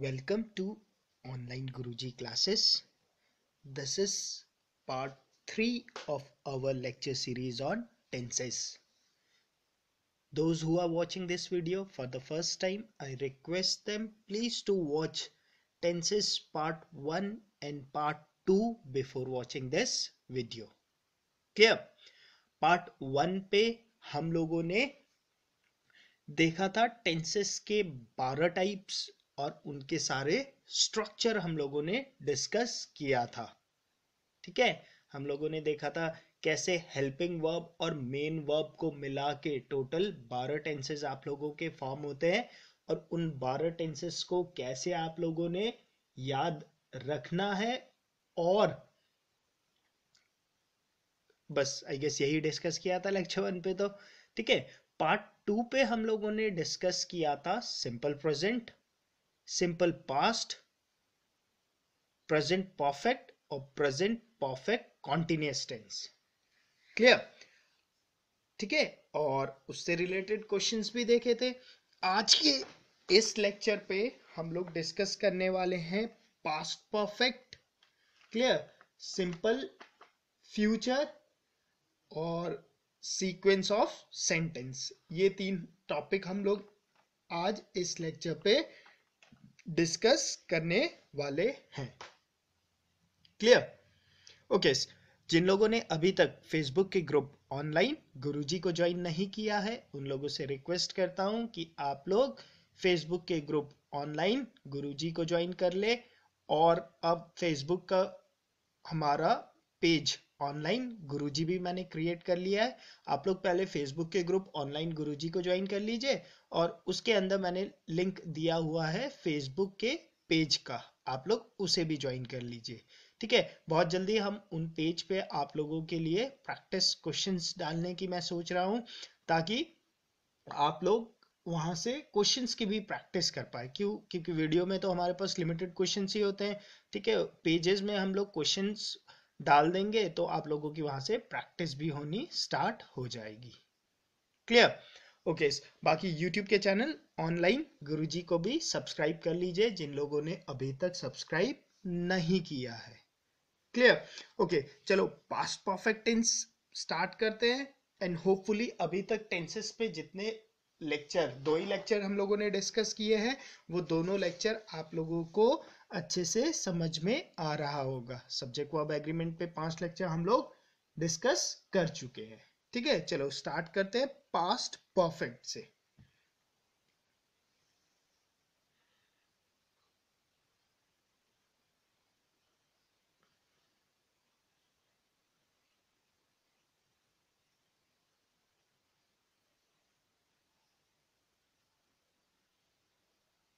Welcome to online Guruji classes this is part three of our lecture series on tenses those who are watching this video for the first time I request them please to watch tenses part one and part two before watching this video clear part one पे हम लोगों ने देखा था tenses के बारह types और उनके सारे स्ट्रक्चर हम लोगों ने डिस्कस किया था ठीक है हम लोगों ने देखा था कैसे हेल्पिंग वर्ब और मेन वर्ब को मिला के टोटल बारह टेंसेस आप लोगों के फॉर्म होते हैं और उन बारह टेंसेस को कैसे आप लोगों ने याद रखना है और बस आई गेस यही डिस्कस किया था लेक्चर वन पे तो ठीक है पार्ट टू पे हम लोगों ने डिस्कस किया था simple present simple past, present perfect or present perfect continuous tense clear ठीक है और उससे रिलेटेड क्वेश्चंस भी देखे थे आज के इस लेक्चर पे हम लोग डिस्कस करने वाले हैं past perfect clear simple future और सीक्वेंस ऑफ सेंटेंस ये तीन टॉपिक हम लोग आज इस लेक्चर पे डिस्कस करने वाले हैं क्लियर ओके जिन लोगों ने अभी तक फेसबुक के ग्रुप ऑनलाइन गुरुजी को ज्वाइन नहीं किया है उन लोगों से रिक्वेस्ट करता हूं कि आप लोग फेसबुक के ग्रुप ऑनलाइन गुरुजी को ज्वाइन कर ले और अब फेसबुक का हमारा पेज ऑनलाइन गुरुजी भी मैंने क्रिएट कर लिया है आप लोग पहले फेसबुक के ग्रुप ऑनलाइन गुरुजी को ज्वाइन कर लीजिए और उसके अंदर मैंने लिंक दिया हुआ है फेसबुक के पेज का आप लोग उसे भी ज्वाइन कर लीजिए ठीक है बहुत जल्दी हम उन पेज पे आप लोगों के लिए प्रैक्टिस क्वेश्चंस डालने की मैं सोच रहा हूँ ताकि आप लोग वहां से क्वेश्चंस की भी प्रैक्टिस कर पाए क्यों क्योंकि वीडियो में तो हमारे पास लिमिटेड क्वेश्चंस ही होते हैं ठीक है पेजेस में हम लोग क्वेश्चंस डाल देंगे तो आप लोगों की वहां से प्रैक्टिस भी होनी स्टार्ट हो जाएगी क्लियर ओके okay, बाकी YouTube के चैनल ऑनलाइन गुरुजी को भी सब्सक्राइब कर लीजिए जिन लोगों ने अभी तक सब्सक्राइब नहीं किया है क्लियर ओके okay, चलो पास्ट परफेक्ट टेंस स्टार्ट करते हैं एंड होपफुली अभी तक टेंसेस पे जितने लेक्चर दो ही लेक्चर हम लोगों ने डिस्कस किए हैं वो दोनों लेक्चर आप लोगों को अच्छे से समझ में आ रहा होगा सब्जेक्ट वर्ब एग्रीमेंट पे पांच लेक्चर हम लोग डिस्कस कर चुके हैं ठीक है चलो स्टार्ट करते हैं पास्ट परफेक्ट से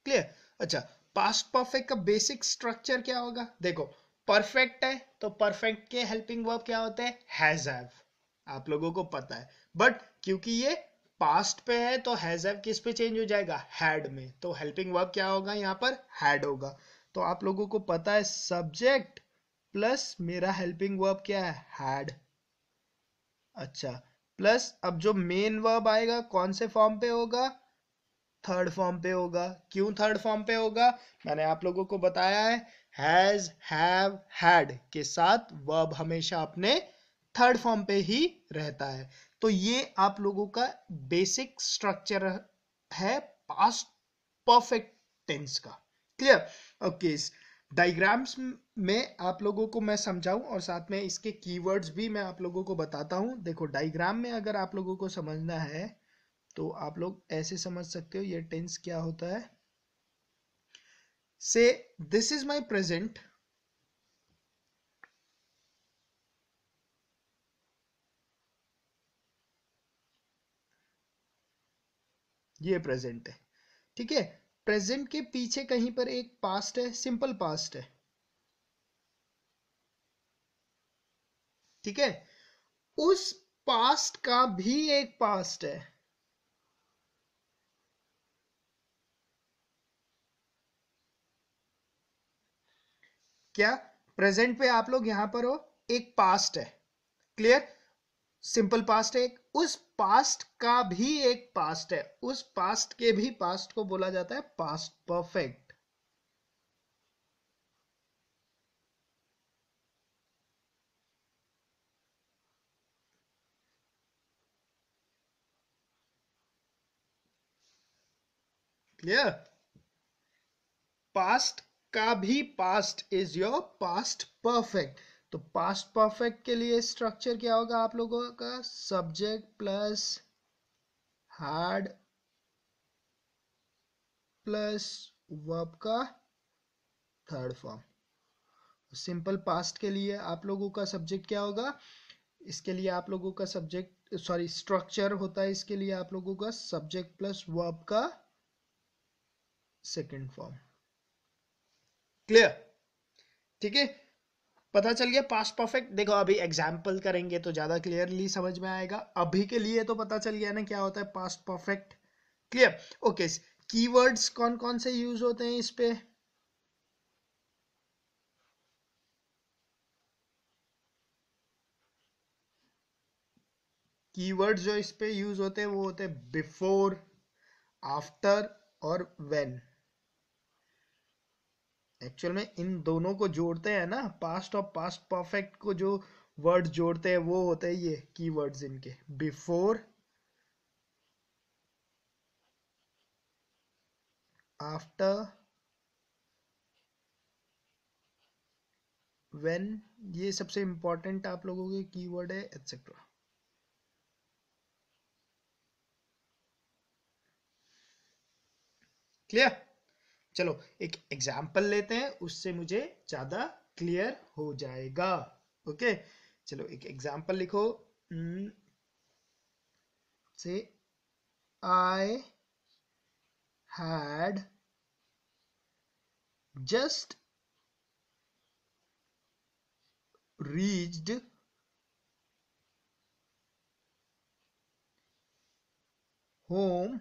क्लियर अच्छा पास्ट परफेक्ट का बेसिक स्ट्रक्चर क्या होगा देखो परफेक्ट है तो परफेक्ट के हेल्पिंग वर्ब क्या होते हैं हैज हैव आप लोगों को पता है बट क्योंकि ये पास्ट पे है तो हैज हैव किस पे चेंज हो जाएगा हैड में तो हेल्पिंग वर्ब क्या होगा यहां पर हैड होगा तो आप लोगों को पता है सब्जेक्ट प्लस मेरा हेल्पिंग वर्ब क्या है हैड अच्छा प्लस अब जो मेन वर्ब आएगा कौन से फॉर्म पे होगा थर्ड फॉर्म पे होगा क्यों थर्ड फॉर्म पे होगा मैंने आप लोगों को बताया है हैज हैव हैड के साथ वर्ब हमेशा अपने थर्ड फॉर्म पे ही रहता है तो ये आप लोगों का बेसिक स्ट्रक्चर है पास्ट परफेक्ट टेंस का क्लियर ओके डायग्राम्स में आप लोगों को मैं समझाऊं और साथ में इसके कीवर्ड्स भी मैं आप लोगों को बताता हूं देखो डायग्राम में अगर आप लोगों को समझना है तो आप लोग ऐसे समझ सकते हो ये टेंस क्या होता है से दिस इज माई प्रेजेंट ये प्रेजेंट है ठीक है प्रेजेंट के पीछे कहीं पर एक पास्ट है सिंपल पास्ट है ठीक है उस पास्ट का भी एक पास्ट है क्या प्रेजेंट पे आप लोग यहां पर हो एक पास्ट है क्लियर सिंपल पास्ट है एक उस पास्ट का भी एक पास्ट है उस पास्ट के भी पास्ट को बोला जाता है पास्ट परफेक्ट क्लियर पास्ट का भी past is your past perfect तो पास्ट परफेक्ट के लिए स्ट्रक्चर क्या होगा आप लोगों का subject plus had plus verb का थर्ड फॉर्म सिंपल पास्ट के लिए आप लोगों का सब्जेक्ट क्या होगा इसके लिए आप लोगों का सब्जेक्ट सॉरी स्ट्रक्चर होता है इसके लिए आप लोगों का सब्जेक्ट प्लस वर्ब का सेकंड फॉर्म क्लियर ठीक है पता चल गया पास्ट परफेक्ट देखो अभी एग्जाम्पल करेंगे तो ज्यादा क्लियरली समझ में आएगा अभी के लिए तो पता चल गया ना क्या होता है past perfect clear okay keywords कौन कौन से यूज होते हैं इस पे कीवर्ड्स जो इस पे यूज होते हैं वो होते हैं बिफोर आफ्टर और वेन एक्चुअल में इन दोनों को जोड़ते हैं ना पास्ट और पास्ट परफेक्ट को जो वर्ड जोड़ते हैं वो होते हैं ये कीवर्ड्स इनके बिफोर आफ्टर वेन ये सबसे इंपॉर्टेंट आप लोगों के कीवर्ड है एटसेट्रा क्लियर चलो एक एग्जाम्पल लेते हैं उससे मुझे ज़्यादा क्लियर हो जाएगा ओके चलो एक एग्जाम्पल लिखो से I had just reached home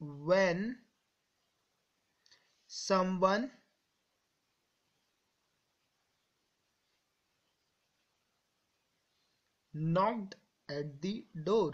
when someone knocked at the door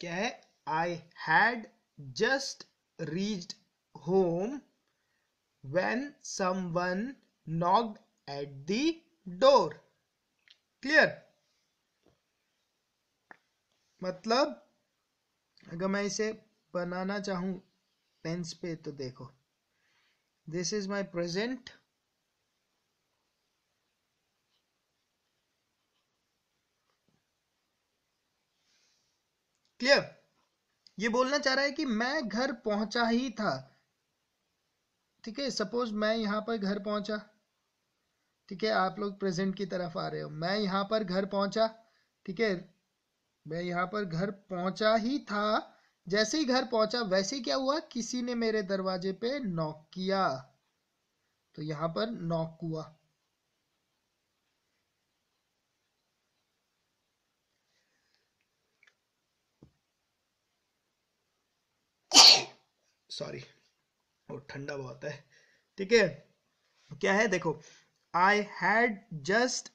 क्या है I had just reached home someone knocked at the door clear मतलब अगर मैं इसे बनाना चाहूं पेंस पे तो देखो this is my present clear ये बोलना चाह रहा है कि मैं घर पहुंचा ही था ठीक है सपोज मैं यहां पर घर पहुंचा ठीक है आप लोग प्रेजेंट की तरफ आ रहे हो मैं यहां पर घर पहुंचा ठीक है मैं यहां पर घर पहुंचा ही था जैसे ही घर पहुंचा वैसे क्या हुआ किसी ने मेरे दरवाजे पे नॉक किया तो यहां पर नॉक हुआ सॉरी और ठंडा बहुत है ठीक है क्या है देखो I had just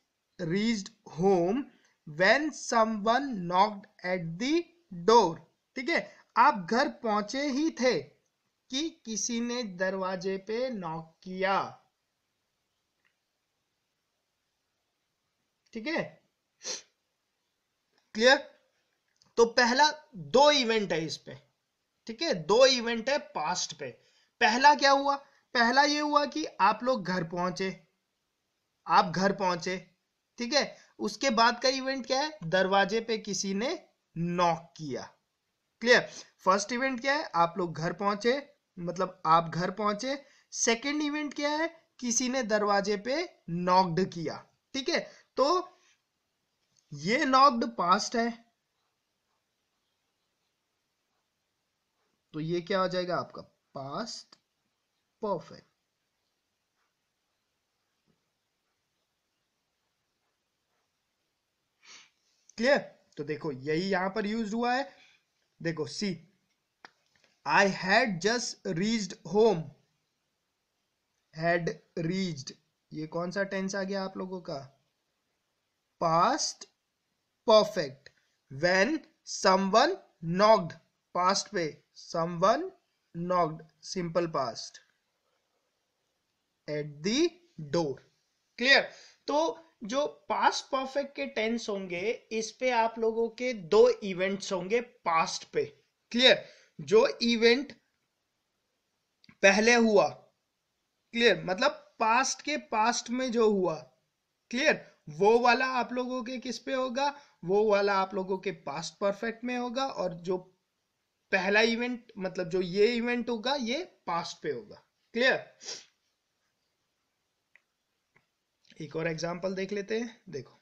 reached home when one knocked at the door ठीक है आप घर पहुंचे ही थे कि किसी ने दरवाजे पे नॉक किया ठीक है क्लियर तो पहला दो इवेंट है इस पे ठीक है दो इवेंट है पास्ट पे पहला क्या हुआ पहला ये हुआ कि आप लोग घर पहुंचे आप घर पहुंचे ठीक है उसके बाद का इवेंट क्या है दरवाजे पे किसी ने नॉक किया क्लियर फर्स्ट इवेंट क्या है आप लोग घर पहुंचे मतलब आप घर पहुंचे सेकेंड इवेंट क्या है किसी ने दरवाजे पे नॉक्ड किया ठीक है तो ये नॉक्ड पास्ट है तो ये क्या हो जाएगा आपका पास्ट परफेक्ट क्लियर तो देखो यही यहां पर यूज हुआ है देखो see I had just reached home had reached ये कौन सा टेंस आ गया आप लोगों का past perfect when someone knocked Fast way. Someone knocked simple past at the door clear तो जो पास्ट परफेक्ट के टेंस होंगे इस पे आप लोगों के दो इवेंट्स होंगे पास्ट पे क्लियर जो इवेंट पहले हुआ क्लियर मतलब पास्ट के पास्ट में जो हुआ क्लियर वो वाला आप लोगों के किस पे होगा वो वाला आप लोगों के पास्ट परफेक्ट में होगा और जो पहला इवेंट मतलब जो ये इवेंट होगा ये पास्ट पे होगा क्लियर एक और एग्जांपल देख लेते हैं देखो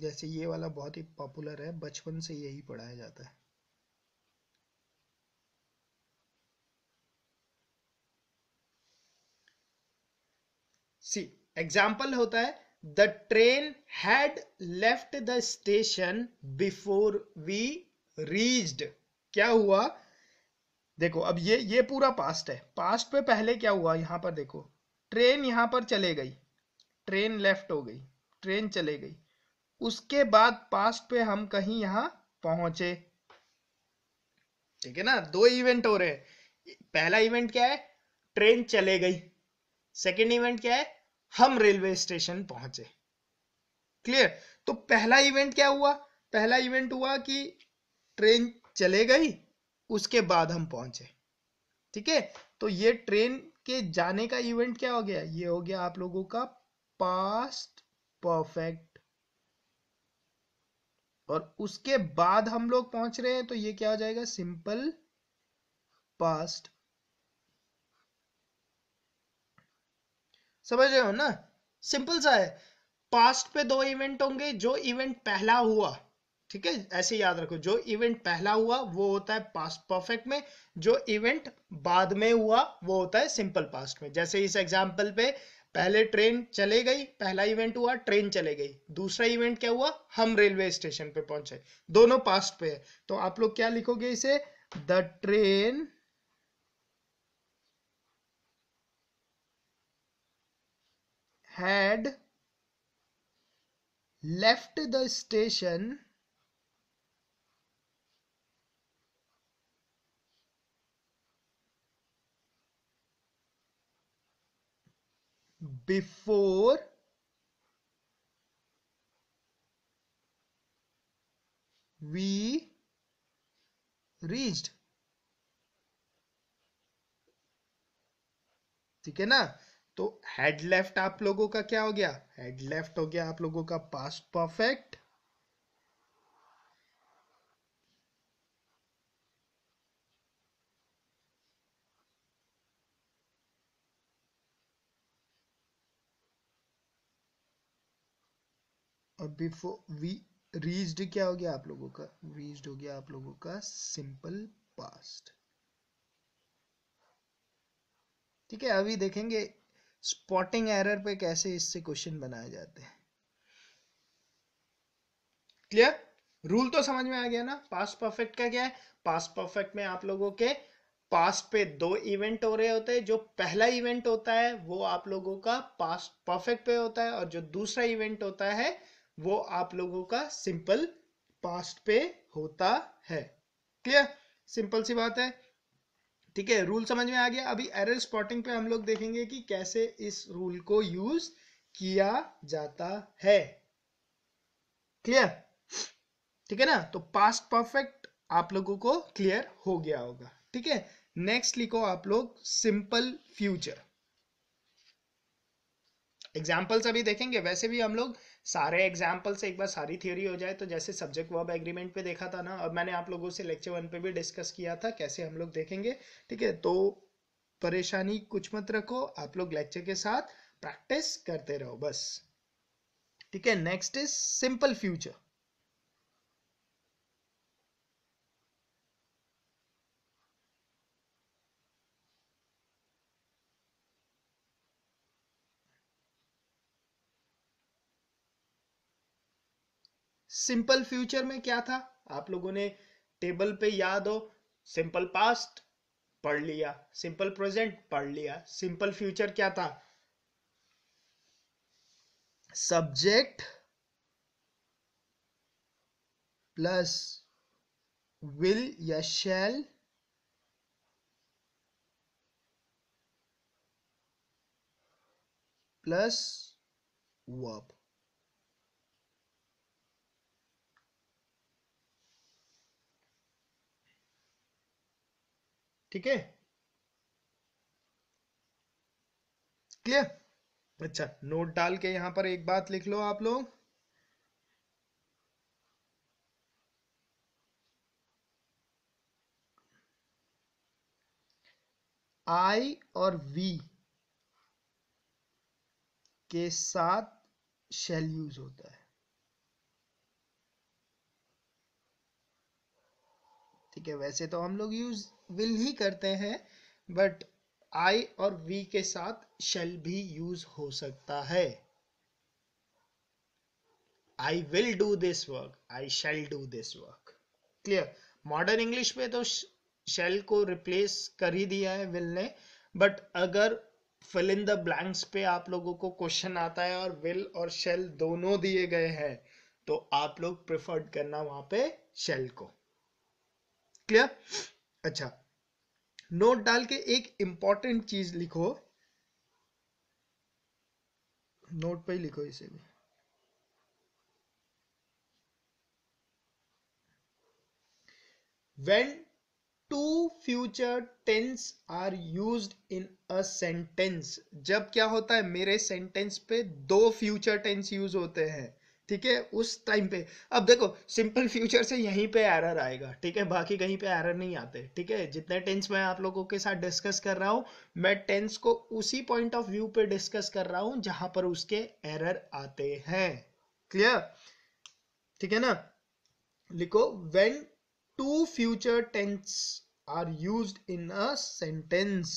जैसे ये वाला बहुत ही पॉपुलर है बचपन से यही पढ़ाया जाता है सी एग्जाम्पल होता है the train had left the station before we reached क्या हुआ देखो अब ये ये पूरा पास्ट है पास्ट पे पहले क्या हुआ यहां पर देखो ट्रेन यहां पर चले गई ट्रेन लेफ्ट हो गई ट्रेन चले गई उसके बाद पास्ट पे हम कहीं यहां पहुंचे ठीक है ना दो इवेंट हो रहे हैं पहला इवेंट क्या है ट्रेन चले गई सेकेंड इवेंट क्या है हम रेलवे स्टेशन पहुंचे क्लियर तो पहला इवेंट क्या हुआ पहला इवेंट हुआ कि ट्रेन चले गई उसके बाद हम पहुंचे ठीक है तो ये ट्रेन के जाने का इवेंट क्या हो गया ये हो गया आप लोगों का पास्ट परफेक्ट और उसके बाद हम लोग पहुंच रहे हैं तो ये क्या हो जाएगा सिंपल पास्ट समझ रहे हो ना सिंपल सा है पास्ट पे दो इवेंट होंगे जो इवेंट पहला हुआ ठीक है ऐसे याद रखो जो इवेंट पहला हुआ वो होता है पास्ट परफेक्ट में जो इवेंट बाद में हुआ वो होता है सिंपल पास्ट में जैसे इस एग्जाम्पल पे पहले ट्रेन चले गई पहला इवेंट हुआ ट्रेन चले गई दूसरा इवेंट क्या हुआ हम रेलवे स्टेशन पे पहुंचे दोनों पास्ट पे है तो आप लोग क्या लिखोगे इसे the train had left the station before we reached ठीक है ना तो हेड लेफ्ट आप लोगों का क्या हो गया हेड लेफ्ट हो गया आप लोगों का पास्ट परफेक्ट और बिफोर वी रीज्ड क्या हो गया आप लोगों का रीज्ड हो गया आप लोगों का सिंपल पास्ट ठीक है अभी देखेंगे स्पॉटिंग एरर पे कैसे इससे क्वेश्चन बनाए जाते हैं क्लियर रूल तो समझ में आ गया ना पास परफेक्ट का क्या है पास परफेक्ट में आप लोगों के पास पे दो इवेंट हो रहे होते हैं जो पहला इवेंट होता है वो आप लोगों का पास्ट परफेक्ट पे होता है और जो दूसरा इवेंट होता है वो आप लोगों का सिंपल पास्ट पे होता है क्लियर सिंपल सी बात है ठीक है रूल समझ में आ गया अभी एरर स्पॉटिंग पे हम लोग देखेंगे कि कैसे इस रूल को यूज किया जाता है क्लियर ठीक है ना तो पास्ट परफेक्ट आप लोगों को क्लियर हो गया होगा ठीक है नेक्स्ट लिखो आप लोग सिंपल फ्यूचर एग्जाम्पल्स अभी देखेंगे वैसे भी हम लोग सारे एग्जाम्पल से एक बार सारी थ्योरी हो जाए तो जैसे सब्जेक्ट वर्ब एग्रीमेंट पे देखा था ना और मैंने आप लोगों से लेक्चर वन पे भी डिस्कस किया था कैसे हम लोग देखेंगे ठीक है तो परेशानी कुछ मत रखो आप लोग लेक्चर के साथ प्रैक्टिस करते रहो बस ठीक है next is simple future simple future में क्या था आप लोगों ने टेबल पे याद हो सिंपल पास्ट पढ़ लिया सिंपल प्रेजेंट पढ़ लिया सिंपल फ्यूचर क्या था सब्जेक्ट प्लस विल या शैल प्लस वर्ब ठीक है क्लियर अच्छा नोट डाल के यहां पर एक बात लिख लो आप लोग आई और वी के साथ शेल यूज होता है ठीक है वैसे तो हम लोग यूज विल ही करते हैं बट आई और वी के साथ शेल भी यूज हो सकता है I will do this work I shall do this work clear modern English में तो शेल को रिप्लेस कर ही दिया है विल ने बट अगर फिल इन द ब्लैंक्स पे आप लोगों को क्वेश्चन आता है और विल और शेल दोनों दिए गए हैं तो आप लोग प्रिफर्ड करना वहां पे शेल को क्लियर अच्छा नोट डाल के एक इंपॉर्टेंट चीज लिखो नोट पे ही लिखो इसे भी when two future tense are used in अंटेंस जब क्या होता है मेरे सेंटेंस पे दो फ्यूचर टेंस यूज होते हैं ठीक है उस टाइम पे अब देखो सिंपल फ्यूचर से यहीं पे एरर आएगा ठीक है बाकी कहीं पे एरर नहीं आते ठीक है जितने टेंस मैं आप लोगों के साथ डिस्कस कर रहा हूं मैं टेंस को उसी पॉइंट ऑफ व्यू पे डिस्कस कर रहा हूं जहां पर उसके एरर आते हैं क्लियर ठीक है ना लिखो when two future tense are used in a sentence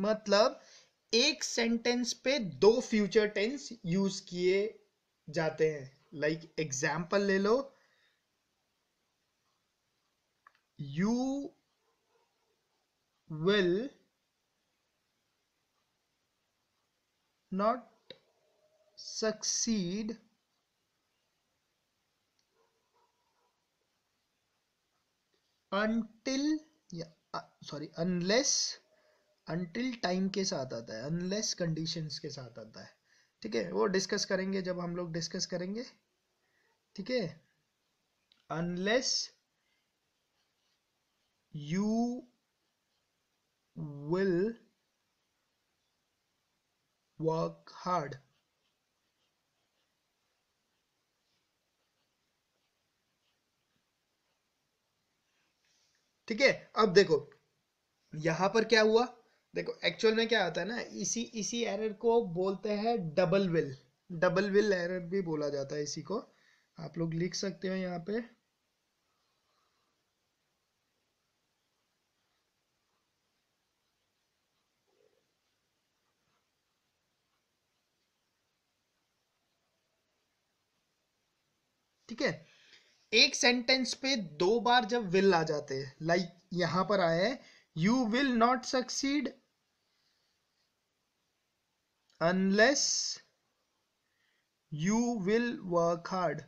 मतलब एक सेंटेंस पे दो फ्यूचर टेंस यूज किए जाते हैं लाइक like एग्जाम्पल ले लो you will not succeed until sorry unless until time के साथ आता है अनलेस कंडीशंस के साथ आता है ठीक है वो डिस्कस करेंगे जब हम लोग डिस्कस करेंगे ठीक है unless you will work hard ठीक है अब देखो यहां पर क्या हुआ देखो एक्चुअल में क्या होता है ना इसी इसी एरर को बोलते हैं double will double will error भी बोला जाता है इसी को आप लोग लिख सकते हो यहाँ पे ठीक है एक सेंटेंस पे दो बार जब विल आ जाते हैं लाइक यहां पर आया है you will not succeed unless you will work hard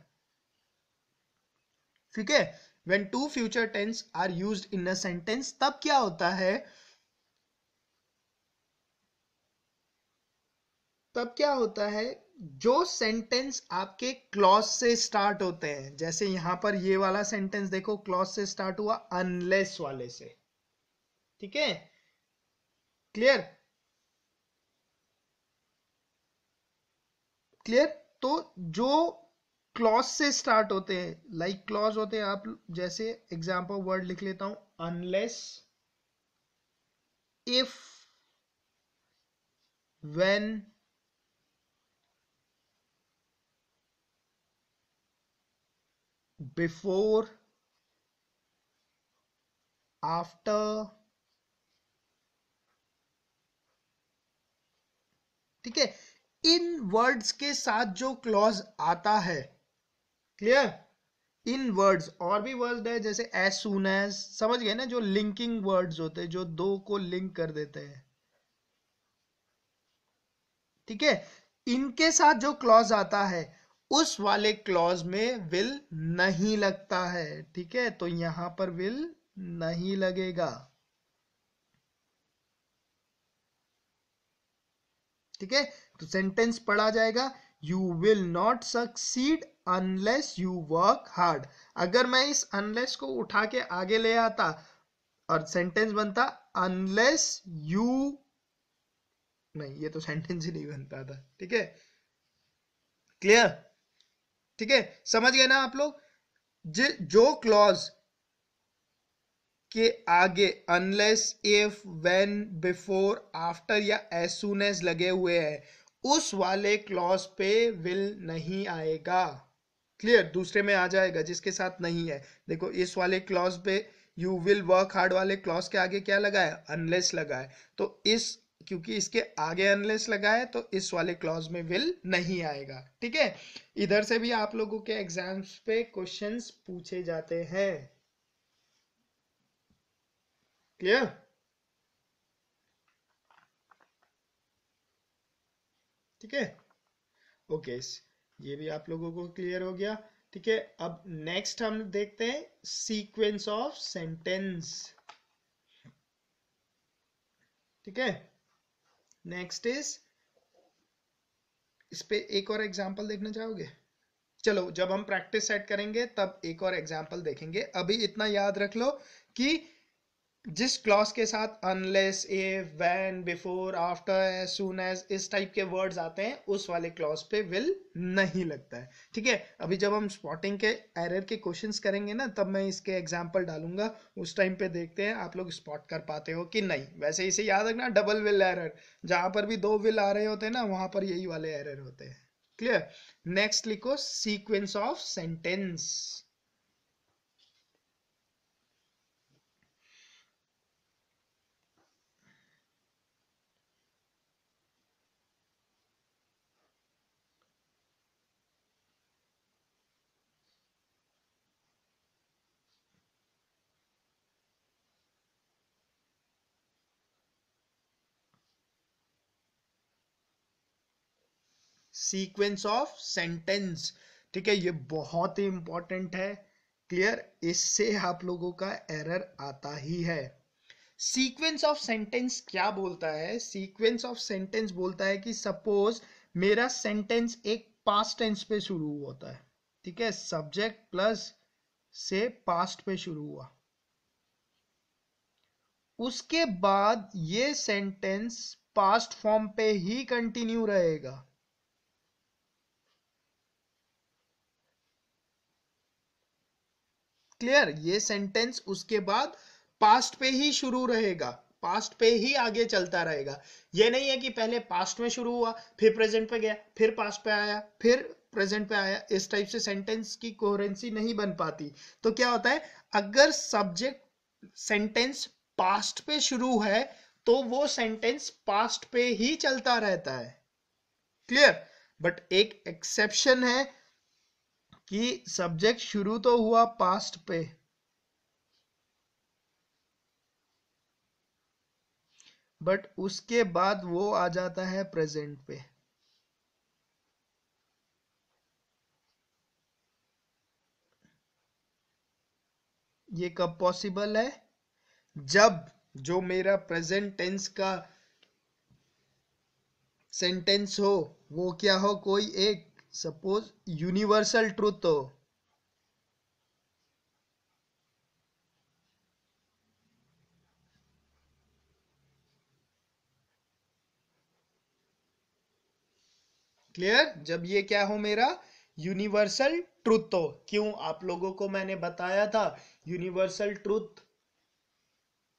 ठीक है when two future tense are used in a sentence तब क्या होता है तब क्या होता है जो सेंटेंस आपके क्लॉज से स्टार्ट होते हैं जैसे यहां पर ये वाला सेंटेंस देखो क्लॉज से स्टार्ट हुआ अनलेस वाले से ठीक है क्लियर क्लियर तो जो क्लॉज से स्टार्ट होते हैं लाइक like क्लॉज होते हैं आप जैसे एग्जाम्पल वर्ड लिख लेता हूं unless if when before after ठीक है इन वर्ड्स के साथ जो क्लॉज आता है क्लियर इन वर्ड्स और भी वर्ड है जैसे एज सुन एज समझ गए ना जो लिंकिंग वर्ड्स होते हैं जो दो को लिंक कर देते हैं ठीक है इनके साथ जो क्लॉज आता है उस वाले क्लॉज में विल नहीं लगता है ठीक है तो यहां पर विल नहीं लगेगा ठीक है तो सेंटेंस पढ़ा जाएगा you will not succeed unless you work hard अगर मैं इस अनलेस को उठा के आगे ले आता और सेंटेंस बनता अनलेस यू नहीं ये तो सेंटेंस ही नहीं बनता था ठीक है क्लियर ठीक है समझ गए ना आप लोग जो क्लॉज के आगे unless if when before after या एज सुन एज लगे हुए हैं उस वाले क्लॉज पे विल नहीं आएगा क्लियर दूसरे में आ जाएगा जिसके साथ नहीं है देखो इस वाले क्लॉज पे यू विल वर्क हार्ड वाले क्लॉज के आगे क्या लगा है अनलेस लगा है तो इस क्योंकि इसके आगे अनलेस लगा है तो इस वाले क्लॉज में विल नहीं आएगा ठीक है इधर से भी आप लोगों के एग्जाम्स पे क्वेश्चंस पूछे जाते हैं क्लियर ठीक है ओके ये भी आप लोगों को क्लियर हो गया ठीक है अब नेक्स्ट हम देखते हैं सीक्वेंस ऑफ सेंटेंस ठीक है नेक्स्ट इज इस पे एक और एग्जांपल देखना चाहोगे चलो जब हम प्रैक्टिस सेट करेंगे तब एक और एग्जांपल देखेंगे अभी इतना याद रख लो कि जिस क्लॉज के साथ अनलेस ए when before after as as इस टाइप के वर्ड्स आते हैं उस वाले क्लॉज पे विल नहीं लगता है ठीक है अभी जब हम स्पॉटिंग के एरर के क्वेश्चंस करेंगे ना तब मैं इसके एग्जांपल डालूंगा उस टाइम पे देखते हैं आप लोग स्पॉट कर पाते हो कि नहीं वैसे इसे याद रखना डबल विल एरर जहां पर भी दो विल आ रहे होते हैं ना वहां पर यही वाले एरर होते हैं क्लियर नेक्स्ट लिखो sequence of sentence sequence of sentence ठीक है ये बहुत ही इंपॉर्टेंट है क्लियर इससे आप लोगों का एरर आता ही है सीक्वेंस ऑफ सेंटेंस क्या बोलता है सीक्वेंस ऑफ सेंटेंस बोलता है कि सपोज मेरा सेंटेंस एक पास्ट टेंस पे शुरू होता है ठीक है सब्जेक्ट प्लस से पास्ट पे शुरू हुआ उसके बाद ये सेंटेंस पास्ट फॉर्म पे ही कंटिन्यू रहेगा क्लियर ये सेंटेंस उसके बाद पास्ट पे ही शुरू रहेगा पास्ट पे ही आगे चलता रहेगा ये नहीं है कि पहले पास्ट में शुरू हुआ फिर प्रेजेंट पे गया फिर पास्ट पे आया फिर प्रेजेंट पे आया इस टाइप से सेंटेंस की कोहरेंसी नहीं बन पाती तो क्या होता है अगर सब्जेक्ट सेंटेंस पास्ट पे शुरू है तो वो सेंटेंस पास्ट पे ही चलता रहता है क्लियर बट एक एक्सेप्शन है कि सब्जेक्ट शुरू तो हुआ पास्ट पे बट उसके बाद वो आ जाता है प्रेजेंट पे ये कब पॉसिबल है जब जो मेरा प्रेजेंट टेंस का सेंटेंस हो वो क्या हो कोई एक सपोज यूनिवर्सल ट्रूथ हो क्लियर जब ये क्या हो मेरा यूनिवर्सल ट्रुथ हो क्यों आप लोगों को मैंने बताया था यूनिवर्सल ट्रूथ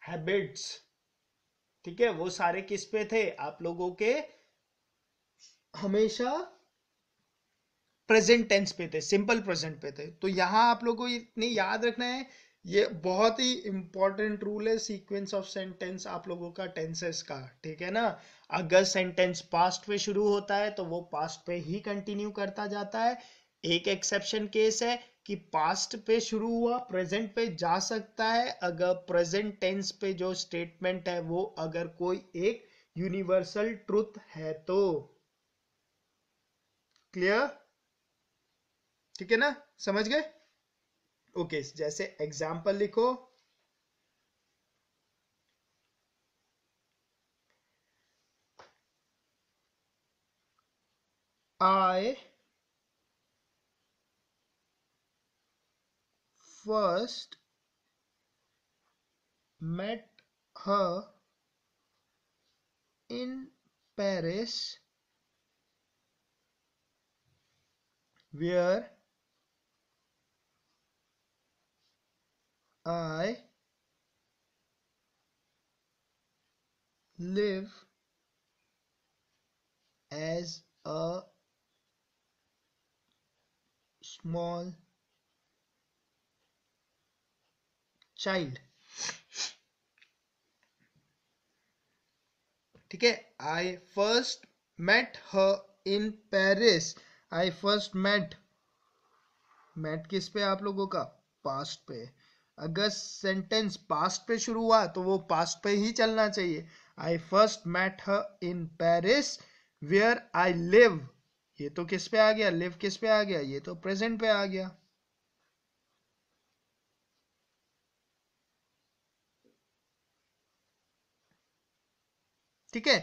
हैबिट्स ठीक है वो सारे किस पे थे आप लोगों के हमेशा प्रेजेंट टेंस पे थे सिंपल प्रेजेंट पे थे तो यहाँ आप लोगों को इतने याद रखना है ये बहुत ही इंपॉर्टेंट रूल है सीक्वेंस ऑफ सेंटेंस आप लोगों का टेंसेस का ठीक है ना अगर सेंटेंस पास्ट पे शुरू होता है तो वो पास्ट पे ही कंटिन्यू करता जाता है एक एक्सेप्शन केस है कि पास्ट पे शुरू हुआ प्रेजेंट पे जा सकता है अगर प्रेजेंट टेंस पे जो स्टेटमेंट है वो अगर कोई एक यूनिवर्सल ट्रुथ है तो क्लियर ठीक है ना समझ गए ओके जैसे एग्जाम्पल लिखो आई फर्स्ट मेट ह in Paris where I live as a small child ठीक है I first met her in Paris I first met met किस पे आप लोगों का पास्ट पे अगर सेंटेंस पास्ट पे शुरू हुआ तो वो पास्ट पे ही चलना चाहिए I first met in Paris where I live ये तो किस पे आ गया लिव किस पे आ गया ये तो प्रेजेंट पे आ गया ठीक है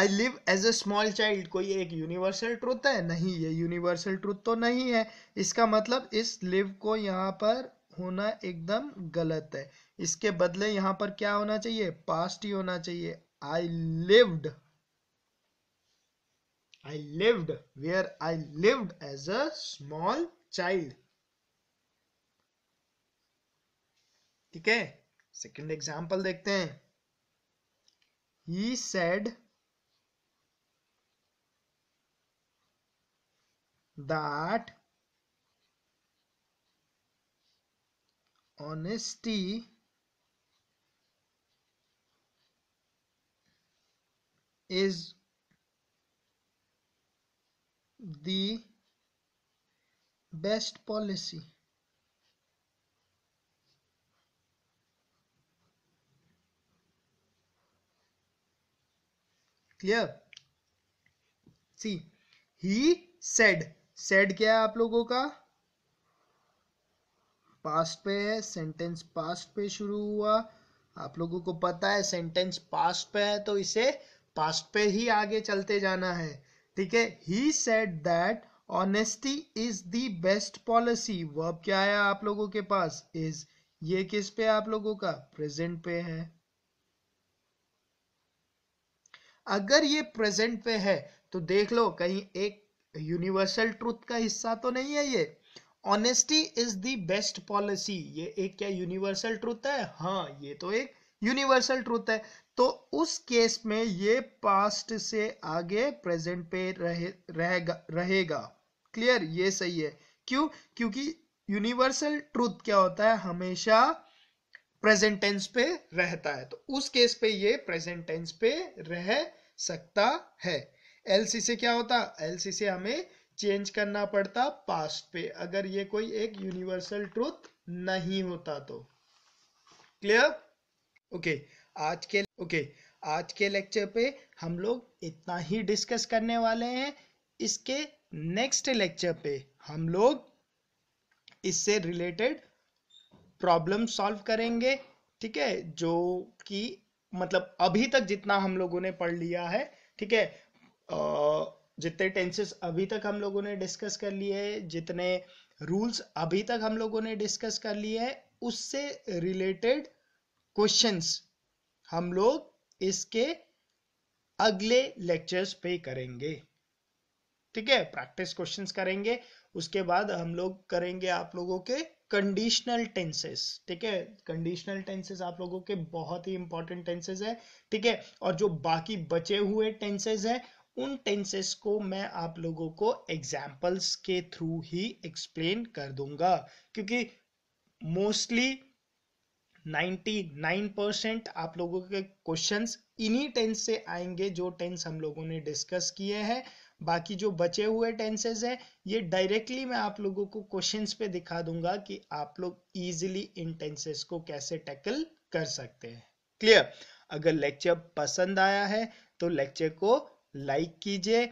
I live as a small child कोई एक यूनिवर्सल ट्रुथ है नहीं ये यूनिवर्सल ट्रुथ तो नहीं है इसका मतलब इस लिव को यहां पर होना एकदम गलत है इसके बदले यहां पर क्या होना चाहिए पास्ट ही होना चाहिए I lived I lived where I lived as a small child ठीक है सेकेंड एग्जाम्पल देखते हैं he said that honesty is the best policy clear see he said said क्या है आप लोगों का पास्ट पे है सेंटेंस पास्ट पे शुरू हुआ आप लोगों को पता है सेंटेंस पास्ट पे है तो इसे पास्ट पे ही आगे चलते जाना है ठीक है he said that honesty is the best policy verb क्या आया आप लोगों के पास इज ये किस पे आप लोगों का प्रेजेंट पे है अगर ये प्रेजेंट पे है तो देख लो कहीं एक यूनिवर्सल ट्रुथ का हिस्सा तो नहीं है ये honesty is the best policy ये एक क्या यूनिवर्सल ट्रूथ है हाँ ये तो एक यूनिवर्सल ट्रूथ है तो उस केस में ये पास्ट से आगे प्रेजेंट पे रहेगा रहे रहेगा क्लियर ये सही है क्यों क्योंकि यूनिवर्सल ट्रूथ क्या होता है हमेशा प्रेजेंट टेंस पे रहता है तो उस केस पे ये प्रेजेंट टेंस पे रह सकता है एलसी से क्या होता एलसी से हमें चेंज करना पड़ता पास्ट पे अगर ये कोई एक यूनिवर्सल ट्रूथ नहीं होता तो क्लियर ओके okay, आज के ओके okay, आज के लेक्चर पे हम लोग इतना ही डिस्कस करने वाले हैं इसके नेक्स्ट लेक्चर पे हम लोग इससे रिलेटेड प्रॉब्लम सॉल्व करेंगे ठीक है जो कि मतलब अभी तक जितना हम लोगों ने पढ़ लिया है ठीक है जितने टेंसेस अभी तक हम लोगों ने डिस्कस कर लिए है जितने रूल्स अभी तक हम लोगों ने डिस्कस कर लिए है उससे रिलेटेड क्वेश्चंस हम लोग इसके अगले लेक्चर्स पे करेंगे ठीक है प्रैक्टिस क्वेश्चंस करेंगे उसके बाद हम लोग करेंगे आप लोगों के कंडीशनल टेंसेस ठीक है कंडीशनल टेंसेस आप लोगों के बहुत ही इंपॉर्टेंट टेंसेस है ठीक है और जो बाकी बचे हुए टेंसेस है उन टेंसेस को मैं आप लोगों को एग्जाम्पल्स के थ्रू ही एक्सप्लेन कर दूंगा क्योंकि मोस्टली 99 आप लोगों के क्वेश्चंस इन्हीं टेंस से आएंगे जो टेंस हम लोगों ने डिस्कस किए हैं बाकी जो बचे हुए टेंसेज हैं ये डायरेक्टली मैं आप लोगों को क्वेश्चंस पे दिखा दूंगा कि आप लोग इजीली इन टेंसेस को कैसे टैकल कर सकते हैं क्लियर अगर लेक्चर पसंद आया है तो लेक्चर को लाइक कीजिए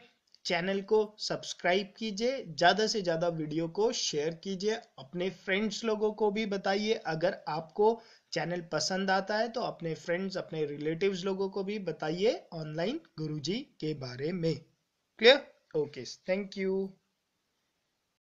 चैनल को सब्सक्राइब कीजिए ज़्यादा से ज़्यादा वीडियो को शेयर कीजिए अपने फ्रेंड्स लोगों को भी बताइए अगर आपको चैनल पसंद आता है तो अपने फ्रेंड्स अपने रिलेटिव्स लोगों को भी बताइए ऑनलाइन गुरुजी के बारे में क्लियर ओके थैंक यू